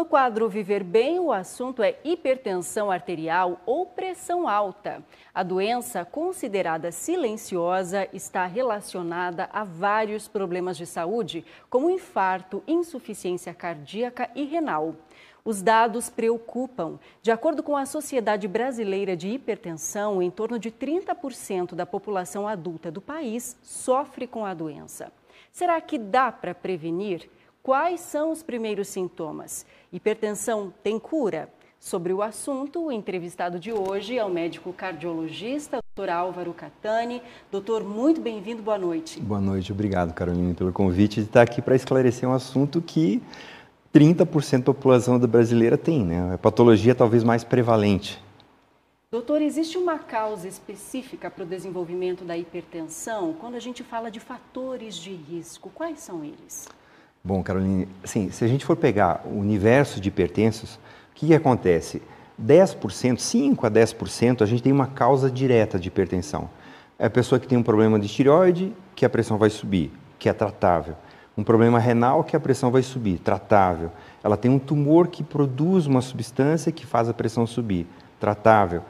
No quadro Viver Bem, o assunto é hipertensão arterial ou pressão alta. A doença, considerada silenciosa, está relacionada a vários problemas de saúde, como infarto, insuficiência cardíaca e renal. Os dados preocupam. De acordo com a Sociedade Brasileira de Hipertensão, em torno de 30% da população adulta do país sofre com a doença. Será que dá para prevenir? Quais são os primeiros sintomas? Hipertensão tem cura? Sobre o assunto, o entrevistado de hoje é o médico cardiologista, doutor Álvaro Catani. Doutor, muito bem-vindo, boa noite. Boa noite, obrigado, Carolina, pelo convite de estar aqui para esclarecer um assunto que 30% da população brasileira tem, né? É a patologia talvez mais prevalente. Doutor, existe uma causa específica para o desenvolvimento da hipertensão? Quando a gente fala de fatores de risco, quais são eles? Bom, Caroline, assim, se a gente for pegar o universo de hipertensos, o que, que acontece? 10%, 5 a 10%, a gente tem uma causa direta de hipertensão. É a pessoa que tem um problema de tireoide, que a pressão vai subir, que é tratável. Um problema renal, que a pressão vai subir, tratável. Ela tem um tumor que produz uma substância que faz a pressão subir, tratável.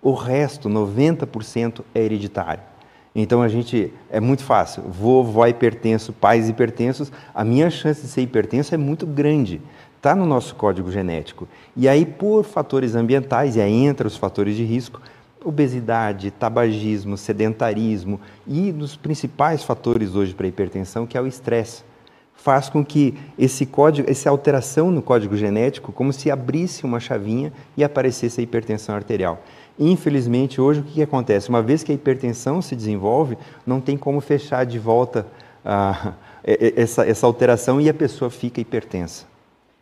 O resto, 90%, é hereditário. Então a gente é muito fácil. Vou, vó hipertenso, pais hipertensos, a minha chance de ser hipertenso é muito grande. Está no nosso código genético. E aí, por fatores ambientais, e aí entra os fatores de risco, obesidade, tabagismo, sedentarismo e dos principais fatores hoje para a hipertensão, que é o estresse faz com que esse código, essa alteração no código genético, como se abrisse uma chavinha e aparecesse a hipertensão arterial. Infelizmente, hoje o que, que acontece? Uma vez que a hipertensão se desenvolve, não tem como fechar de volta ah, essa, essa alteração e a pessoa fica hipertensa.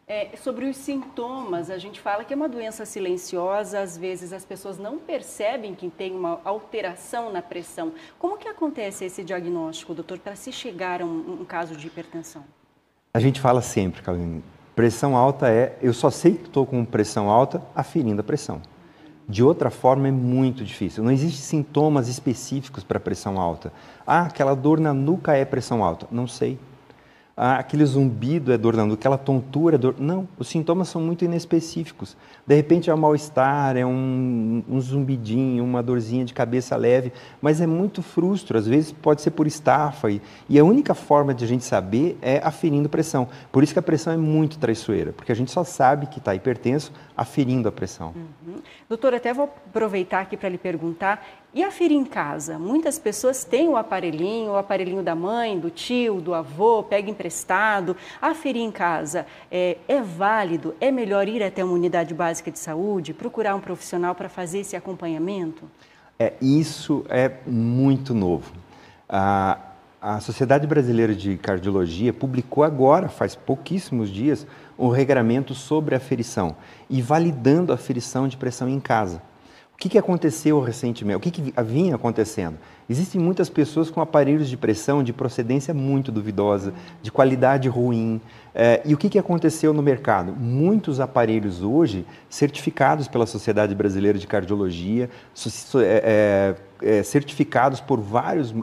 É, sobre os sintomas, a gente fala que é uma doença silenciosa, às vezes as pessoas não percebem que tem uma alteração na pressão. Como que acontece esse diagnóstico, doutor, para se chegar a um, um, caso de hipertensão? A gente fala sempre, Caline, pressão alta é, eu só sei que estou com pressão alta aferindo a pressão. De outra forma, é muito difícil. Não existem sintomas específicos para pressão alta. Ah, aquela dor na nuca é pressão alta. Não sei. Ah, aquele zumbido é dor não, aquela tontura é dor. Não, os sintomas são muito inespecíficos. De repente é um mal-estar, é um, um zumbidinho, uma dorzinha de cabeça leve, mas é muito frustro. Às vezes pode ser por estafa. E, e a única forma de a gente saber é aferindo pressão. Por isso que a pressão é muito traiçoeira, porque a gente só sabe que está hipertenso aferindo a pressão. Uhum. Doutor, até vou aproveitar aqui para lhe perguntar: e aferir em casa? Muitas pessoas têm o aparelhinho, o aparelhinho da mãe, do tio, do avô, pega emprestado. Aferir em casa é, é válido? É melhor ir até uma unidade básica de saúde, procurar um profissional para fazer esse acompanhamento? É, isso é muito novo. A, a Sociedade Brasileira de Cardiologia publicou agora, faz pouquíssimos dias, um regramento sobre aferição e validando a aferição de pressão em casa que, que aconteceu recentemente? O que, que ah, vinha acontecendo? Existem muitas pessoas com aparelhos de pressão de procedência muito duvidosa, de qualidade ruim. É, e o que, que aconteceu no mercado? Muitos aparelhos hoje, certificados pela Sociedade Brasileira de Cardiologia, é, é, certificados por vários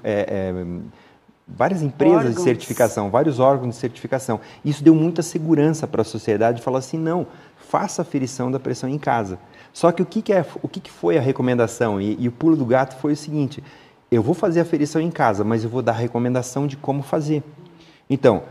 várias empresas órgãos. de certificação, vários órgãos de certificação. Isso deu muita segurança para a sociedade falar assim: não, faça aferição da pressão em casa. Só que o que, que, é, o que, que foi a recomendação? E, e o pulo do gato foi o seguinte: eu vou fazer a ferição em casa, mas eu vou dar a recomendação de como fazer. Então,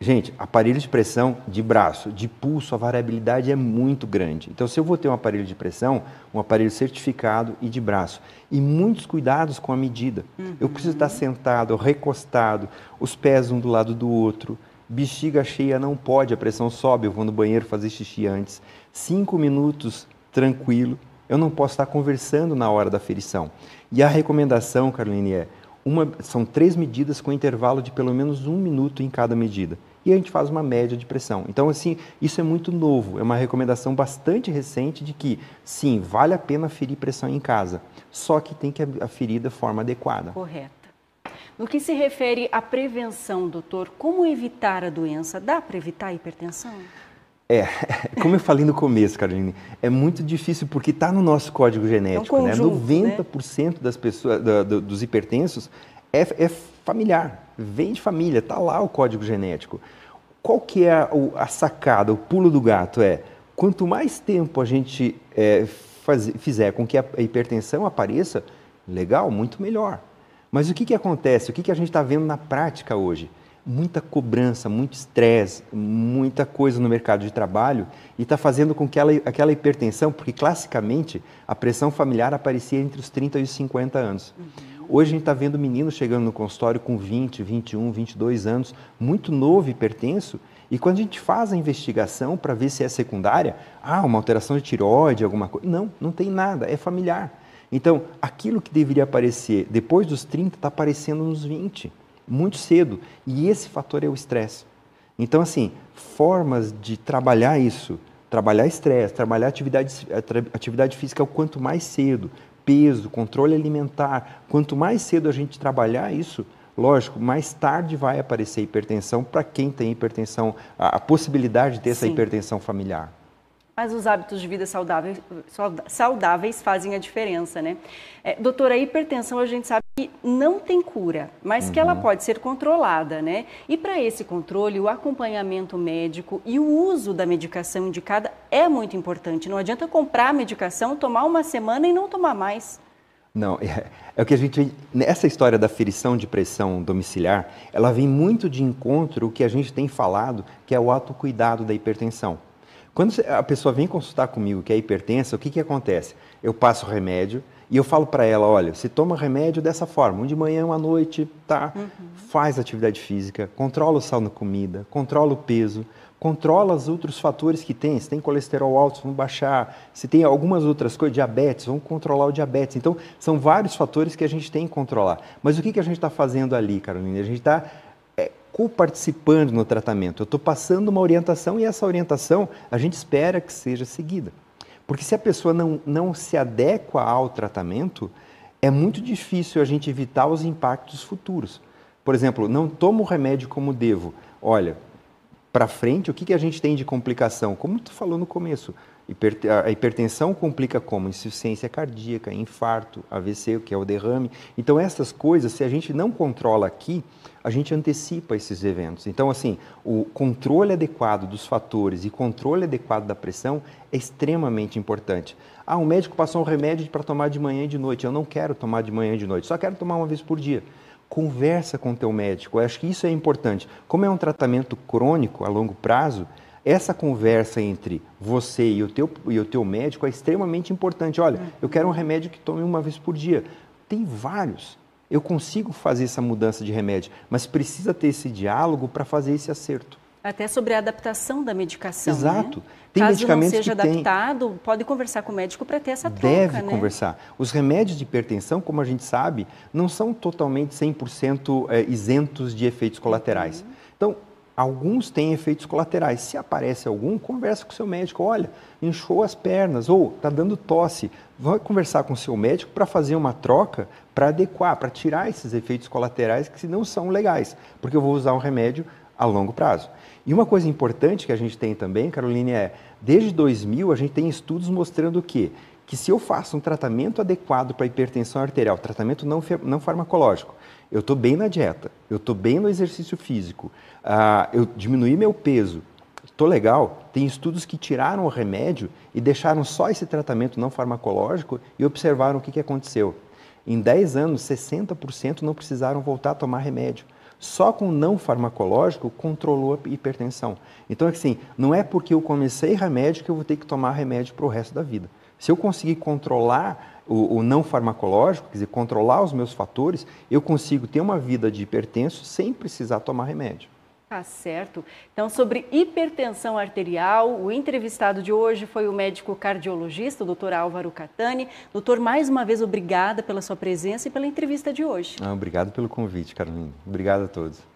gente, aparelho de pressão de braço, de pulso, a variabilidade é muito grande. Então, se eu vou ter um aparelho de pressão, um aparelho certificado e de braço. E muitos cuidados com a medida. Uhum. Eu preciso estar sentado, recostado, os pés um do lado do outro. Bexiga cheia não pode, a pressão sobe, eu vou no banheiro fazer xixi antes. Cinco minutos tranquilo. Eu não posso estar conversando na hora da ferição. E a recomendação, Caroline, é uma, são três medidas com intervalo de pelo menos um minuto em cada medida. E a gente faz uma média de pressão. Então, assim, isso é muito novo, é uma recomendação bastante recente de que, sim, vale a pena ferir pressão em casa, só que tem que aferir da forma adequada. Correto. No que se refere à prevenção, doutor, como evitar a doença? Dá para evitar a hipertensão? É, como eu falei no começo, Caroline, é muito difícil porque está no nosso código genético, é um né? conjunto, né? 90% né? das pessoas, da, dos hipertensos é, é, familiar, vem de família, está lá o código genético. Qual que é a, a, sacada, o pulo do gato é, quanto mais tempo a gente é, faz, fizer com que a, a hipertensão apareça, legal, muito melhor. Mas o que, que acontece, o que, que a gente está vendo na prática hoje? muita cobrança, muito estresse, muita coisa no mercado de trabalho e está fazendo com que ela, aquela hipertensão, porque classicamente a pressão familiar aparecia entre os 30 e os 50 anos. Uhum. Hoje a gente está vendo meninos chegando no consultório com 20, 21, 22 anos, muito novo, hipertenso, e quando a gente faz a investigação para ver se é secundária, ah, uma alteração de tiroide, alguma coisa. Não, não tem nada, é familiar. Então, aquilo que deveria aparecer depois dos 30 está aparecendo nos 20 muito cedo. E esse fator é o estresse. Então, assim, formas de trabalhar isso, trabalhar estresse, trabalhar atividade, eh, atividade física é o quanto mais cedo, peso, controle alimentar, quanto mais cedo a gente trabalhar isso, lógico, mais tarde vai aparecer hipertensão para quem tem hipertensão, a, a possibilidade de ter Sim. essa hipertensão familiar. Mas os hábitos de vida saudáveis, saudáveis fazem a diferença, né? É, doutora, a hipertensão a gente sabe que não tem cura, mas uhum. que ela uhum. pode ser controlada, né? E para esse controle, o acompanhamento médico e o uso da medicação indicada é muito importante. Não adianta comprar a medicação, tomar uma semana e não tomar mais. Não, é, é o que a gente. nessa história da ferição de pressão domiciliar, ela vem muito de encontro o que a gente tem falado, que é o autocuidado da hipertensão. Quando a pessoa vem consultar comigo que é hipertensa, o que, que acontece? Eu passo remédio e eu falo para ela, olha, se toma remédio dessa forma, um de manhã, uma noite, tá? Uhum. Faz atividade física, controla o sal na comida, controla o peso, controla os outros fatores que tem. Se tem colesterol alto, vamos baixar. Se tem algumas outras coisas, diabetes, vamos controlar o diabetes. Então, são vários fatores que a gente tem que controlar. Mas o que, que a gente está fazendo ali, Carolina? A gente está co-participando no tratamento. Eu estou passando uma orientação e essa orientação a gente espera que seja seguida. Porque se a pessoa não, não se adequa ao tratamento, é muito difícil a gente evitar os impactos futuros. Por exemplo, não tomo o remédio como devo. Olha, para frente, o que, que a gente tem de complicação? Como tu falou no começo, a hipertensão complica como? Insuficiência cardíaca, infarto, AVC, que é o derrame. Então, essas coisas, se a gente não controla aqui, a gente antecipa esses eventos. Então, assim, o controle adequado dos fatores e controle adequado da pressão é extremamente importante. Ah, o médico passou um remédio para tomar de manhã e de noite. Eu não quero tomar de manhã e de noite, só quero tomar uma vez por dia. Conversa com o teu médico. Eu acho que isso é importante. Como é um tratamento crônico a longo prazo, essa conversa entre você e o teu, e o teu médico é extremamente importante. Olha, uhum. eu quero um remédio que tome uma vez por dia. Tem vários. Eu consigo fazer essa mudança de remédio, mas precisa ter esse diálogo para fazer esse acerto. Até sobre a adaptação da medicação. Né? Exato. Né? Tem Caso medicamentos não seja que adaptado, tem... pode conversar com o médico para ter essa troca. Deve né? conversar. Os remédios de hipertensão, como a gente sabe, não são totalmente 100% eh, isentos de efeitos colaterais. Uhum. Então, Alguns têm efeitos colaterais. Se aparece algum, conversa com seu médico. Olha, inchou as pernas ou está dando tosse. Vai conversar com seu médico para fazer uma troca, para adequar, para tirar esses efeitos colaterais que não são legais, porque eu vou usar um remédio a longo prazo. E uma coisa importante que a gente tem também, Carolina, é desde 2000 a gente tem estudos mostrando que que se eu faço um tratamento adequado para hipertensão arterial, tratamento não, não farmacológico, eu estou bem na dieta, eu estou bem no exercício físico, uh, eu diminuí meu peso, estou legal. Tem estudos que tiraram o remédio e deixaram só esse tratamento não farmacológico e observaram o que, que aconteceu. Em 10 anos, 60% não precisaram voltar a tomar remédio. Só com não farmacológico controlou a hipertensão. Então, assim, não é porque eu comecei remédio que eu vou ter que tomar remédio para o resto da vida. Se eu conseguir controlar o, o, não farmacológico, quer dizer, controlar os meus fatores, eu consigo ter uma vida de hipertenso sem precisar tomar remédio. Tá certo. Então, sobre hipertensão arterial, o entrevistado de hoje foi o médico cardiologista, o doutor Álvaro Catani. Doutor, mais uma vez, obrigada pela sua presença e pela entrevista de hoje. Ah, obrigado pelo convite, Carolina. Obrigado a todos.